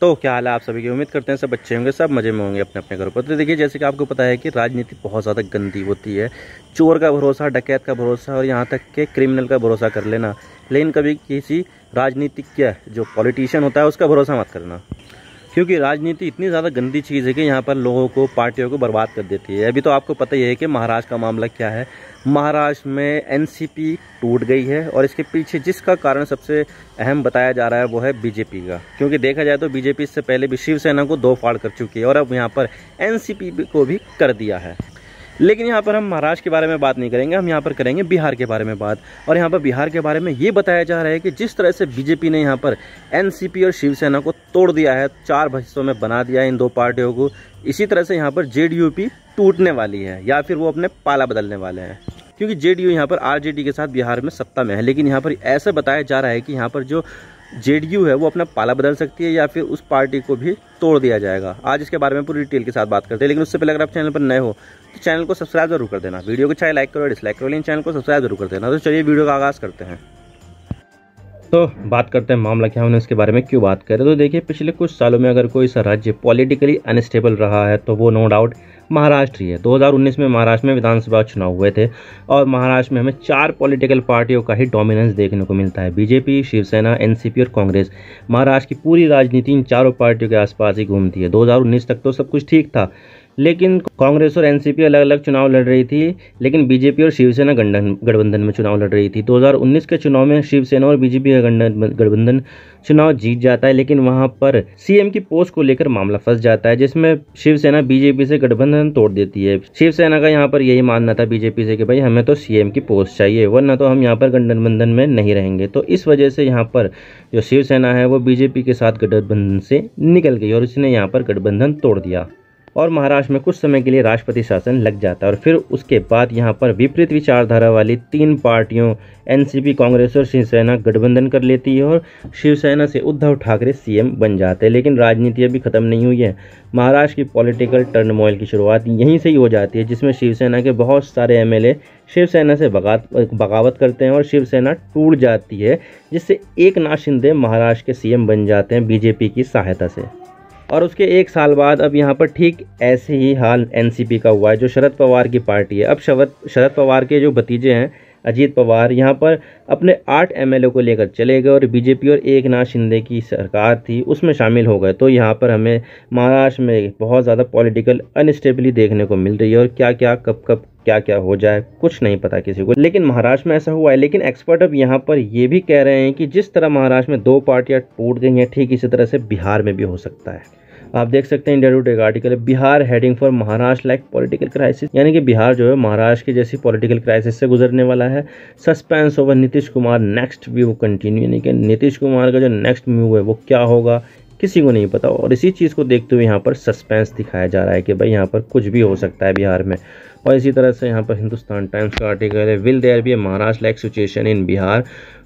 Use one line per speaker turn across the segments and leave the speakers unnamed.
तो क्या हाल है आप सभी की उम्मीद करते हैं सब अच्छे होंगे सब मज़े में होंगे अपने अपने घरों पर तो देखिए जैसे कि आपको पता है कि राजनीति बहुत ज़्यादा गंदी होती है चोर का भरोसा डकैत का भरोसा और यहाँ तक के क्रिमिनल का भरोसा कर लेना लेकिन कभी किसी राजनीतिक जो पॉलिटिशियन होता है उसका भरोसा मत करना क्योंकि राजनीति इतनी ज़्यादा गंदी चीज़ है कि यहाँ पर लोगों को पार्टियों को बर्बाद कर देती है अभी तो आपको पता ही है कि महाराष्ट्र का मामला क्या है महाराष्ट्र में एनसीपी टूट गई है और इसके पीछे जिसका कारण सबसे अहम बताया जा रहा है वो है बीजेपी का क्योंकि देखा जाए तो बीजेपी इससे पहले भी शिवसेना को दो फाड़ कर चुकी है और अब यहाँ पर एन को भी कर दिया है लेकिन यहाँ पर हम महाराष्ट्र के बारे में बात नहीं करेंगे हम यहाँ पर करेंगे बिहार के बारे में बात और यहाँ पर बिहार के बारे में ये बताया जा रहा है कि जिस तरह से बीजेपी ने यहाँ पर एनसीपी और शिवसेना को तोड़ दिया है चार हिस्सों में बना दिया है इन दो पार्टियों को इसी तरह से यहाँ पर जे टूटने वाली है या फिर वो अपने पाला बदलने वाले हैं क्योंकि जे डी यू यहाँ पर आरजेडी के साथ बिहार में सत्ता में है लेकिन यहाँ पर ऐसे बताया जा रहा है कि यहाँ पर जो जेडीयू है वो अपना पाला बदल सकती है या फिर उस पार्टी को भी तोड़ दिया जाएगा आज इसके बारे में पूरी डिटेल के साथ बात करते हैं लेकिन उससे पहले अगर आप चैनल पर नए हो तो चैनल को सब्सक्राइब जरूर कर देना वीडियो को चाहे लाइक करो डिसलाइक करो लेकिन चैनल को सब्सक्राइब जरूर कर देना तो चलिए वीडियो का आगाज़ करते हैं तो बात करते हैं मामला क्या हमने इसके बारे में क्यों बात करें तो देखिए पिछले कुछ सालों में अगर कोई सा राज्य पॉलिटिकली अनस्टेबल रहा है तो वो नो डाउट महाराष्ट्र ही है 2019 में महाराष्ट्र में विधानसभा चुनाव हुए थे और महाराष्ट्र में हमें चार पॉलिटिकल पार्टियों का ही डोमिनेंस देखने को मिलता है बीजेपी शिवसेना एनसीपी और कांग्रेस महाराष्ट्र की पूरी राजनीति इन चारों पार्टियों के आसपास ही घूमती है 2019 तक तो सब कुछ ठीक था लेकिन कांग्रेस और एनसीपी अलग अलग चुनाव लड़ रही थी लेकिन बीजेपी और शिवसेना गठबंधन में चुनाव लड़ रही थी 2019 के चुनाव में शिवसेना और बीजेपी का गठबंधन चुनाव जीत जाता है लेकिन वहां पर सीएम की पोस्ट को लेकर मामला फंस जाता है जिसमें शिवसेना बीजेपी से गठबंधन तोड़ देती है शिवसेना का यहाँ पर यही मानना था बीजेपी से कि भाई हमें तो सीएम की पोस्ट चाहिए वरना तो हम यहाँ पर गठबंधन में नहीं रहेंगे तो इस वजह से यहाँ पर जो शिवसेना है वो बीजेपी के साथ गठबंधन से निकल गई और उसने यहाँ पर गठबंधन तोड़ दिया और महाराष्ट्र में कुछ समय के लिए राष्ट्रपति शासन लग जाता है और फिर उसके बाद यहाँ पर विपरीत विचारधारा वाली तीन पार्टियों एनसीपी कांग्रेस और शिवसेना गठबंधन कर लेती है और शिवसेना से उद्धव ठाकरे सीएम बन जाते हैं लेकिन राजनीति अभी ख़त्म नहीं हुई है महाराष्ट्र की पॉलिटिकल टर्नमोइल की शुरुआत यहीं से ही हो जाती है जिसमें शिवसेना के बहुत सारे एम शिवसेना से बगावत करते हैं और शिवसेना टूट जाती है जिससे एक नाथ शिंदे महाराष्ट्र के सी बन जाते हैं बीजेपी की सहायता से और उसके एक साल बाद अब यहाँ पर ठीक ऐसे ही हाल एनसीपी का हुआ है जो शरद पवार की पार्टी है अब शरद शरद पवार के जो भतीजे हैं अजीत पवार यहाँ पर अपने आठ एमएलए को लेकर चले गए और बीजेपी और एक नाथ शिंदे की सरकार थी उसमें शामिल हो गए तो यहाँ पर हमें महाराष्ट्र में बहुत ज़्यादा पॉलिटिकल अनस्टेबिलिटी देखने को मिल रही है और क्या क्या कब कब क्या क्या हो जाए कुछ नहीं पता किसी को लेकिन महाराष्ट्र में ऐसा हुआ है लेकिन एक्सपर्ट अब यहाँ पर ये भी कह रहे हैं कि जिस तरह महाराष्ट्र में दो पार्टियाँ टूट गई हैं ठीक इसी तरह से बिहार में भी हो सकता है आप देख सकते हैं इंडिया एक आर्टिकल है Bihar heading for Maharashtra like political crisis यानी कि बिहार जो है महाराष्ट्र की जैसी पॉलिटिकल क्राइसिस से गुजरने वाला है suspense over Nitish Kumar next view continue यानी कि नीतीश कुमार का जो नेक्स्ट व्यू है वो क्या होगा किसी को नहीं पता और इसी चीज़ को देखते हुए यहाँ पर सस्पेंस दिखाया जा रहा है कि भाई यहाँ पर कुछ भी हो सकता है बिहार में और इसी तरह से यहाँ पर हिंदुस्तान टाइम्स का आर्टिकल है will there be a Maharashtra like situation in Bihar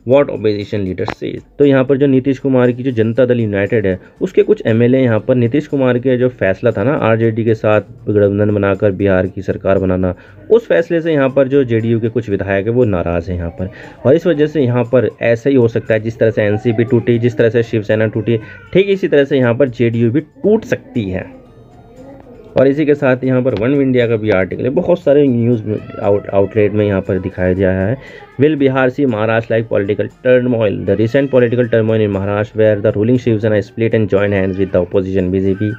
what opposition leader से तो यहाँ पर जो नीतीश कुमार की जो जनता दल यूनाइटेड है उसके कुछ एम एल यहाँ पर नीतीश कुमार के जो फैसला था ना आर के साथ गठबंधन बनाकर बिहार की सरकार बनाना उस फैसले से यहाँ पर जो जे के कुछ विधायक है वो नाराज़ हैं यहाँ पर और इस वजह से यहाँ पर ऐसा ही हो सकता है जिस तरह से एन टूटी जिस तरह से शिवसेना टूटी ठीक इसी तरह से यहाँ पर जे भी टूट सकती है और इसी के साथ यहाँ पर वन इंडिया का भी आर्टिकल है बहुत सारे न्यूज़ आउट आउटलेट में यहाँ पर दिखाया गया है will Bihar see Maharashtra like political turmoil the recent political turmoil in Maharashtra where the ruling Shivsena split and join hands with the opposition BJP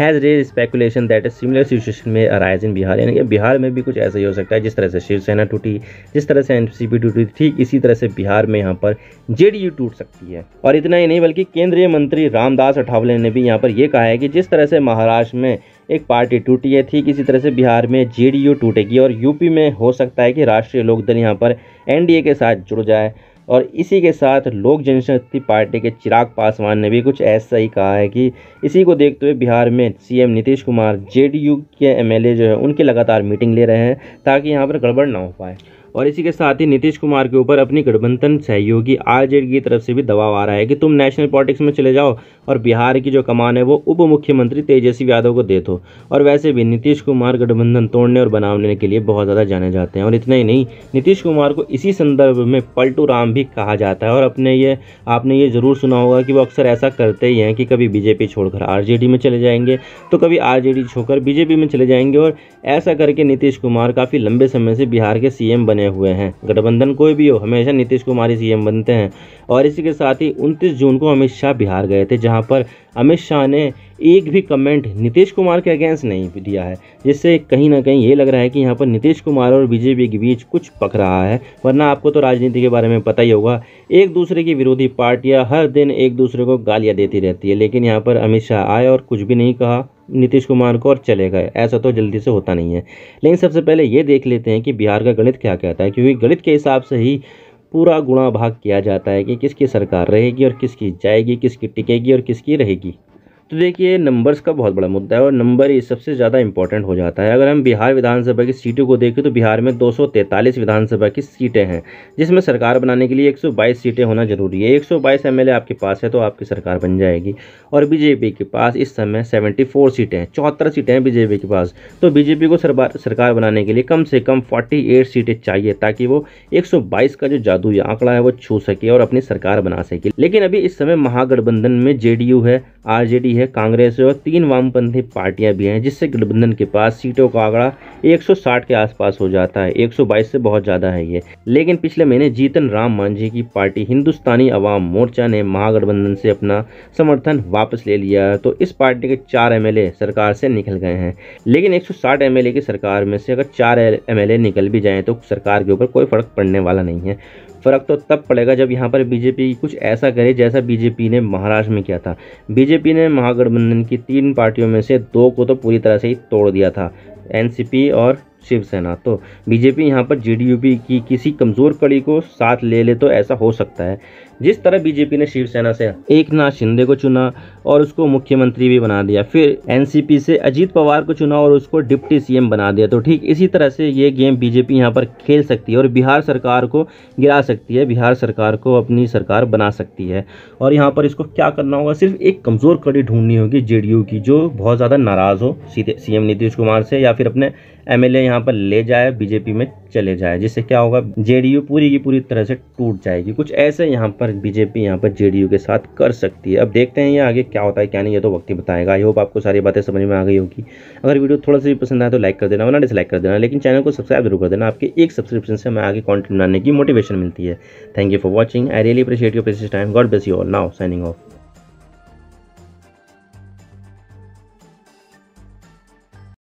has raise speculation that a similar situation may arise in Bihar यानी कि बिहार में भी कुछ ऐसा ही हो सकता है जिस तरह से शिवसेना टूटी जिस तरह से एन टूटी ठीक इसी तरह से बिहार में यहाँ पर जे टूट सकती है और इतना ही नहीं बल्कि केंद्रीय मंत्री रामदास अठावले ने भी यहाँ पर यह कहा है कि जिस तरह से महाराष्ट्र में एक पार्टी टूटी है ठीक इसी तरह से बिहार में जेडीयू टूटेगी और यूपी में हो सकता है कि राष्ट्रीय लोकदल यहाँ पर एनडीए के साथ जुड़ जाए और इसी के साथ लोक जनशक्ति पार्टी के चिराग पासवान ने भी कुछ ऐसा ही कहा है कि इसी को देखते हुए बिहार में सीएम नीतीश कुमार जेडीयू के एमएलए जो है उनकी लगातार मीटिंग ले रहे हैं ताकि यहाँ पर गड़बड़ ना हो पाए और इसी के साथ ही नीतीश कुमार के ऊपर अपनी गठबंधन सहयोगी आरजेडी की तरफ से भी दबाव आ रहा है कि तुम नेशनल पॉलिटिक्स में चले जाओ और बिहार की जो कमान है वो उप मुख्यमंत्री तेजस्वी यादव को दे दो और वैसे भी नीतीश कुमार गठबंधन तोड़ने और बनाने के लिए बहुत ज़्यादा जाने जाते हैं और इतना ही नहीं नीतीश कुमार को इसी संदर्भ में पलटू राम भी कहा जाता है और अपने ये आपने ये ज़रूर सुना होगा कि वो अक्सर ऐसा करते ही हैं कि कभी बीजेपी छोड़कर आर में चले जाएंगे तो कभी आर छोड़कर बीजेपी में चले जाएंगे और ऐसा करके नीतीश कुमार काफ़ी लंबे समय से बिहार के सीएम बने बने हुए हैं गठबंधन कोई भी हो हमेशा नीतीश कुमार ही सीएम बनते हैं और इसी के साथ ही 29 जून को अमित शाह बिहार गए थे जहां पर अमित शाह ने एक भी कमेंट नीतीश कुमार के अगेंस्ट नहीं दिया है जिससे कहीं ना कहीं ये लग रहा है कि यहाँ पर नीतीश कुमार और बीजेपी के बीच कुछ पक रहा है वरना आपको तो राजनीति के बारे में पता ही होगा एक दूसरे की विरोधी पार्टियाँ हर दिन एक दूसरे को गालियाँ देती रहती है लेकिन यहाँ पर अमित शाह आए और कुछ भी नहीं कहा नीतीश कुमार को और चले गए ऐसा तो जल्दी से होता नहीं है लेकिन सबसे पहले ये देख लेते हैं कि बिहार का गणित क्या कहता है क्योंकि गणित के हिसाब से ही पूरा गुणा भाग किया जाता है कि किसकी सरकार रहेगी और किसकी जाएगी किसकी टिकेगी और किसकी रहेगी तो देखिए नंबर्स का बहुत बड़ा मुद्दा है और नंबर ही सबसे ज़्यादा इंपॉर्टेंट हो जाता है अगर हम बिहार विधानसभा की सीटों को देखें तो बिहार में 243 विधानसभा की सीटें हैं जिसमें सरकार बनाने के लिए 122 सीटें होना ज़रूरी है 122 सौ आपके पास है तो आपकी सरकार बन जाएगी और बीजेपी के पास इस समय सेवेंटी सीटें हैं चौहत्तर सीटें हैं बीजेपी के पास तो बीजेपी को सरकार बनाने के लिए कम से कम फोर्टी सीटें चाहिए ताकि वो एक का जो जादू आंकड़ा है वो छू सके और अपनी सरकार बना सके लेकिन अभी इस समय महागठबंधन में जे है आर है है कांग्रेस और तीन वामपंथी पार्टियां भी हैं जिससे गठबंधन के पास सीटों का आंकड़ा 160 के आसपास हो जाता है 122 से बहुत ज़्यादा है ये लेकिन पिछले महीने जीतन राम मांझी की पार्टी हिंदुस्तानी अवाम मोर्चा ने महागठबंधन से अपना समर्थन वापस ले लिया है तो इस पार्टी के चार एम सरकार से निकल गए हैं लेकिन एक सौ की सरकार में से अगर चार एम निकल भी जाएँ तो सरकार के ऊपर कोई फर्क पड़ने वाला नहीं है फ़र्क तो तब पड़ेगा जब यहाँ पर बीजेपी कुछ ऐसा करे जैसा बीजेपी ने महाराष्ट्र में किया था बीजेपी ने महागठबंधन की तीन पार्टियों में से दो को तो पूरी तरह से ही तोड़ दिया था एनसीपी और शिवसेना तो बीजेपी यहाँ पर जेडीयू की किसी कमज़ोर कड़ी को साथ ले ले तो ऐसा हो सकता है जिस तरह बीजेपी ने शिवसेना से एक नाथ शिंदे को चुना और उसको मुख्यमंत्री भी बना दिया फिर एनसीपी से अजीत पवार को चुना और उसको डिप्टी सीएम बना दिया तो ठीक इसी तरह से ये गेम बीजेपी यहाँ पर खेल सकती है और बिहार सरकार को गिरा सकती है बिहार सरकार को अपनी सरकार बना सकती है और यहाँ पर इसको क्या करना होगा सिर्फ एक कमज़ोर कड़ी ढूंढनी होगी जे की जो बहुत ज़्यादा नाराज़ हो सीधे सीएम नीतीश कुमार से या फिर अपने एम यहाँ पर ले जाए बीजेपी में चले जाए जिससे क्या होगा जे पूरी की पूरी तरह से टूट जाएगी कुछ ऐसे यहाँ पर और बीजेपी यहाँ पर जेडीयू के साथ कर सकती है अब देखते हैं ये आगे क्या होता है क्या नहीं ये तो वक्त ही बताएगा आई होप आपको सारी बातें समझ में आ गई होगी अगर वीडियो थोड़ा सा भी पसंद आए तो लाइक कर देना वरना डिसलाइक कर देना लेकिन चैनल को सब्सक्राइब जरूर कर देना आपके एक सब्सक्रिप्शन से हमें आगे कॉन्टेंट बनाने की मोटिवेशन मिलती है thank you for watching I really appreciate you precious time God bless you all now signing of